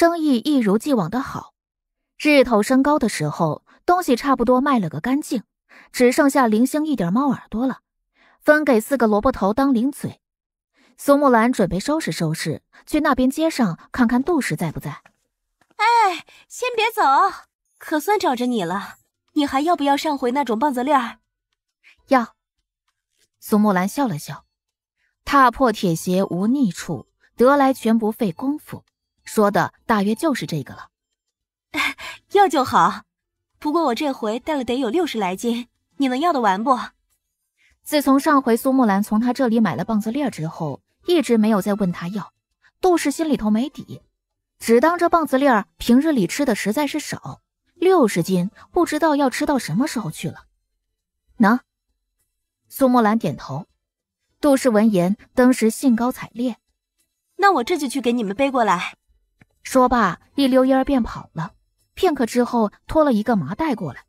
生意一如既往的好，日头升高的时候，东西差不多卖了个干净，只剩下零星一点猫耳朵了，分给四个萝卜头当零嘴。苏木兰准备收拾收拾，去那边街上看看杜氏在不在。哎，先别走，可算找着你了。你还要不要上回那种棒子链儿？要。苏木兰笑了笑，踏破铁鞋无觅处，得来全不费工夫。说的大约就是这个了，要就好。不过我这回带了得有六十来斤，你能要得完不？自从上回苏木兰从他这里买了棒子粒儿之后，一直没有再问他要。杜氏心里头没底，只当这棒子粒儿平日里吃的实在是少，六十斤不知道要吃到什么时候去了。能。苏木兰点头。杜氏闻言，当时兴高采烈。那我这就去给你们背过来。说罢，一溜烟儿便跑了。片刻之后，拖了一个麻袋过来，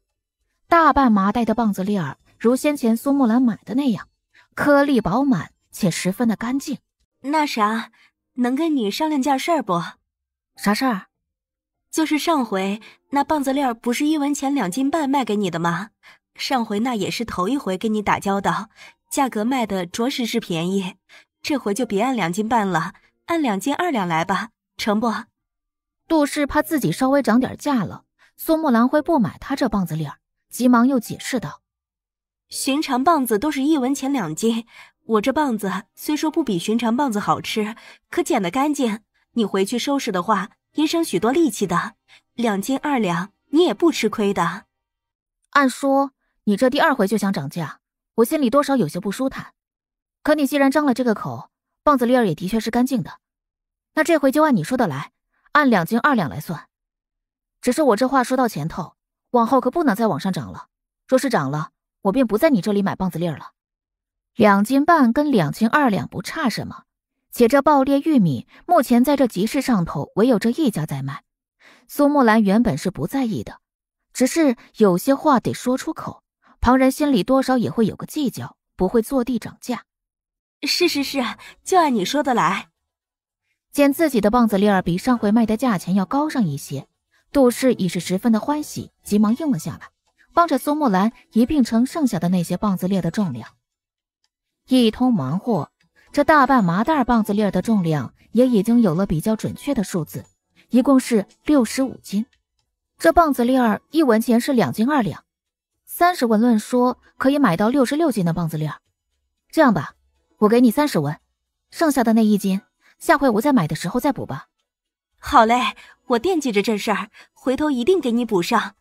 大半麻袋的棒子粒儿，如先前苏木兰买的那样，颗粒饱满且十分的干净。那啥，能跟你商量件事儿不？啥事儿？就是上回那棒子粒儿不是一文钱两斤半卖给你的吗？上回那也是头一回跟你打交道，价格卖的着实是便宜。这回就别按两斤半了，按两斤二两来吧，成不？杜氏怕自己稍微涨点价了，苏木兰会不买他这棒子粒急忙又解释道：“寻常棒子都是一文钱两斤，我这棒子虽说不比寻常棒子好吃，可捡得干净。你回去收拾的话，也省许多力气的。两斤二两，你也不吃亏的。按说你这第二回就想涨价，我心里多少有些不舒坦。可你既然张了这个口，棒子粒儿也的确是干净的，那这回就按你说的来。”按两斤二两来算，只是我这话说到前头，往后可不能再往上涨了。若是涨了，我便不在你这里买棒子粒儿了。两斤半跟两斤二两不差什么，且这爆裂玉米目前在这集市上头，唯有这一家在卖。苏木兰原本是不在意的，只是有些话得说出口，旁人心里多少也会有个计较，不会坐地涨价。是是是，就按你说的来。见自己的棒子粒儿比上回卖的价钱要高上一些，杜氏已是十分的欢喜，急忙应了下来，帮着苏木兰一并称剩下的那些棒子粒的重量。一通忙活，这大半麻袋棒子粒的重量也已经有了比较准确的数字，一共是六十五斤。这棒子粒儿一文钱是两斤二两，三十文论说可以买到六十六斤的棒子粒儿。这样吧，我给你三十文，剩下的那一斤。下回我再买的时候再补吧。好嘞，我惦记着这事儿，回头一定给你补上。